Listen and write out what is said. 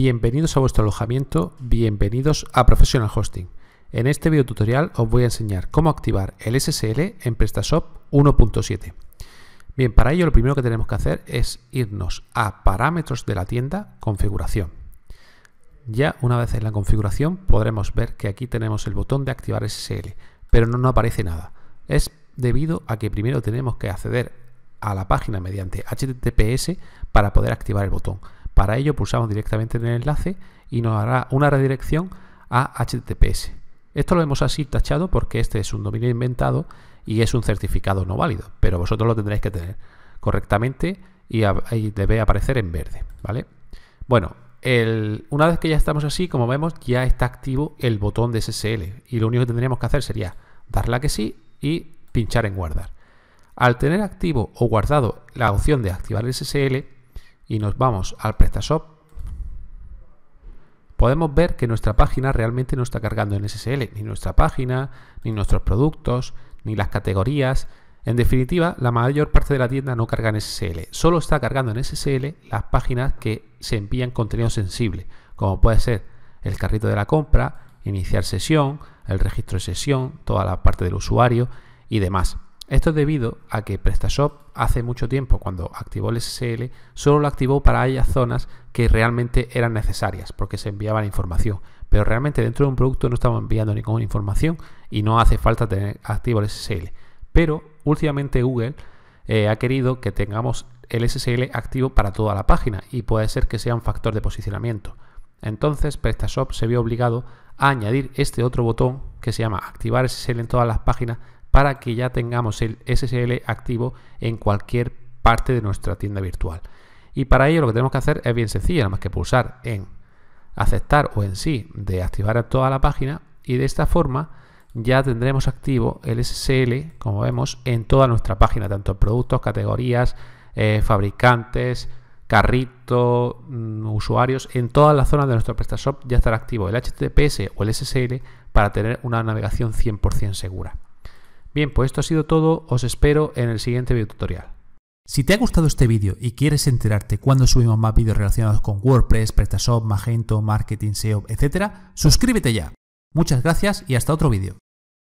Bienvenidos a vuestro alojamiento, bienvenidos a Professional Hosting. En este video tutorial os voy a enseñar cómo activar el SSL en PrestaShop 1.7. Bien, para ello lo primero que tenemos que hacer es irnos a parámetros de la tienda, configuración. Ya una vez en la configuración podremos ver que aquí tenemos el botón de activar SSL, pero no nos aparece nada. Es debido a que primero tenemos que acceder a la página mediante HTTPS para poder activar el botón. Para ello pulsamos directamente en el enlace y nos hará una redirección a HTTPS. Esto lo hemos así tachado porque este es un dominio inventado y es un certificado no válido, pero vosotros lo tendréis que tener correctamente y, debe aparecer en verde, ¿vale? Bueno, una vez que ya estamos así, como vemos, ya está activo el botón de SSL y lo único que tendríamos que hacer sería darle a que sí y pinchar en guardar. Al tener activo o guardado la opción de activar el SSL, y nos vamos al PrestaShop, podemos ver que nuestra página realmente no está cargando en SSL, ni nuestra página, ni nuestros productos, ni las categorías. En definitiva, la mayor parte de la tienda no carga en SSL, solo está cargando en SSL las páginas que se envían contenido sensible, como puede ser el carrito de la compra, iniciar sesión, el registro de sesión, toda la parte del usuario y demás. Esto es debido a que PrestaShop hace mucho tiempo, cuando activó el SSL, solo lo activó para aquellas zonas que realmente eran necesarias, porque se enviaba la información. Pero realmente dentro de un producto no estamos enviando ninguna información y no hace falta tener activo el SSL. Pero últimamente Google eh, ha querido que tengamos el SSL activo para toda la página y puede ser que sea un factor de posicionamiento. Entonces PrestaShop se vio obligado a añadir este otro botón que se llama activar SSL en todas las páginas para que ya tengamos el SSL activo en cualquier parte de nuestra tienda virtual. Y para ello lo que tenemos que hacer es bien sencillo, nada más que pulsar en aceptar o en sí de activar toda la página y de esta forma ya tendremos activo el SSL, como vemos, en toda nuestra página, tanto productos, categorías, eh, fabricantes, carrito, mm, usuarios, en todas las zonas de nuestro PrestaShop ya estará activo el HTTPS o el SSL para tener una navegación 100% segura. Bien, pues esto ha sido todo, os espero en el siguiente tutorial. Si te ha gustado este vídeo y quieres enterarte cuando subimos más vídeos relacionados con WordPress, PrestaShop, Magento, Marketing, SEO, etc., suscríbete ya. Muchas gracias y hasta otro vídeo.